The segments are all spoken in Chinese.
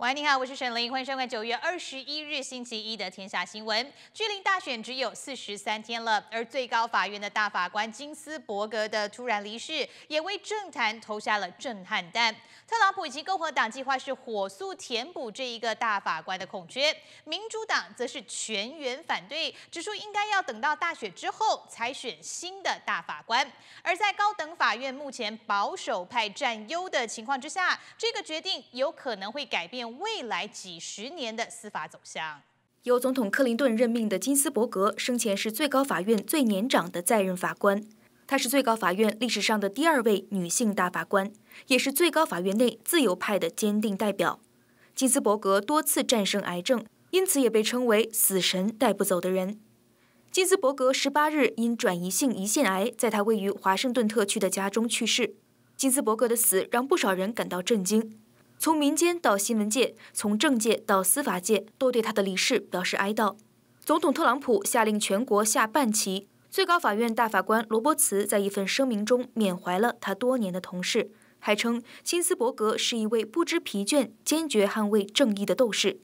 喂，你好，我是沈凌，欢迎收看九月二十一日星期一的天下新闻。距离大选只有四十三天了，而最高法院的大法官金斯伯格的突然离世，也为政坛投下了震撼弹。特朗普以及共和党计划是火速填补这一个大法官的空缺，民主党则是全员反对，指出应该要等到大选之后才选新的大法官。而在高等法院目前保守派占优的情况之下，这个决定有可能会改变。未来几十年的司法走向。由总统克林顿任命的金斯伯格生前是最高法院最年长的在任法官，她是最高法院历史上的第二位女性大法官，也是最高法院内自由派的坚定代表。金斯伯格多次战胜癌症，因此也被称为“死神带不走的人”。金斯伯格十八日因转移性胰腺癌，在他位于华盛顿特区的家中去世。金斯伯格的死让不少人感到震惊。从民间到新闻界，从政界到司法界，都对他的离世表示哀悼。总统特朗普下令全国下半旗。最高法院大法官罗伯茨在一份声明中缅怀了他多年的同事，还称金斯伯格是一位不知疲倦、坚决捍卫正义的斗士。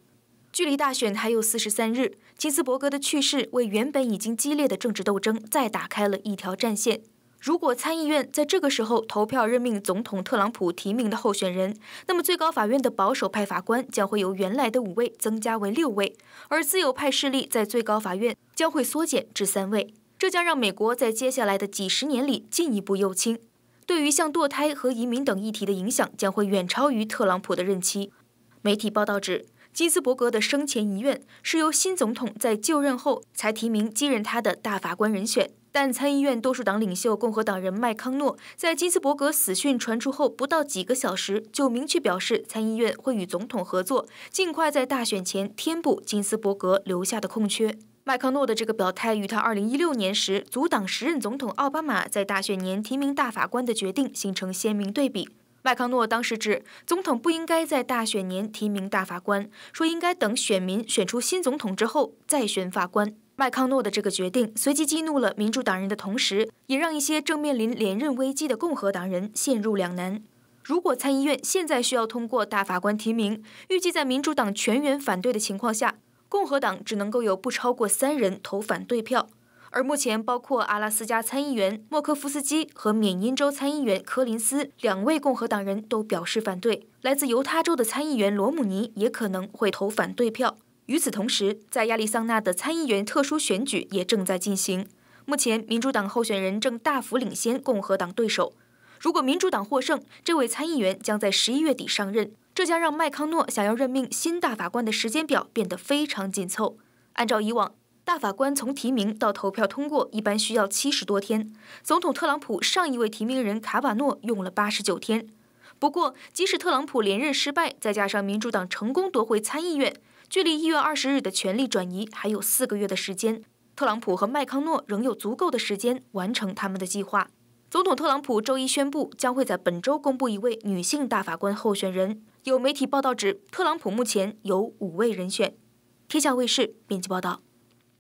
距离大选还有四十三日，金斯伯格的去世为原本已经激烈的政治斗争再打开了一条战线。如果参议院在这个时候投票任命总统特朗普提名的候选人，那么最高法院的保守派法官将会由原来的五位增加为六位，而自由派势力在最高法院将会缩减至三位。这将让美国在接下来的几十年里进一步右倾，对于像堕胎和移民等议题的影响将会远超于特朗普的任期。媒体报道指，金斯伯格的生前遗愿是由新总统在就任后才提名继任他的大法官人选。但参议院多数党领袖共和党人麦康诺在金斯伯格死讯传出后不到几个小时，就明确表示，参议院会与总统合作，尽快在大选前填补金斯伯格留下的空缺。麦康诺的这个表态与他2016年时阻挡时任总统奥巴马在大选年提名大法官的决定形成鲜明对比。麦康诺当时指，总统不应该在大选年提名大法官，说应该等选民选出新总统之后再选法官。麦康诺的这个决定随即激怒了民主党人，的同时也让一些正面临连任危机的共和党人陷入两难。如果参议院现在需要通过大法官提名，预计在民主党全员反对的情况下，共和党只能够有不超过三人投反对票。而目前，包括阿拉斯加参议员莫克夫斯基和缅因州参议员科林斯两位共和党人都表示反对，来自犹他州的参议员罗姆尼也可能会投反对票。与此同时，在亚利桑那的参议员特殊选举也正在进行。目前，民主党候选人正大幅领先共和党对手。如果民主党获胜，这位参议员将在十一月底上任，这将让麦康诺想要任命新大法官的时间表变得非常紧凑。按照以往，大法官从提名到投票通过一般需要七十多天。总统特朗普上一位提名人卡瓦诺用了八十九天。不过，即使特朗普连任失败，再加上民主党成功夺回参议院，距离一月二十日的权力转移还有四个月的时间。特朗普和麦康诺仍有足够的时间完成他们的计划。总统特朗普周一宣布，将会在本周公布一位女性大法官候选人。有媒体报道指，特朗普目前有五位人选。天下卫视编辑报道。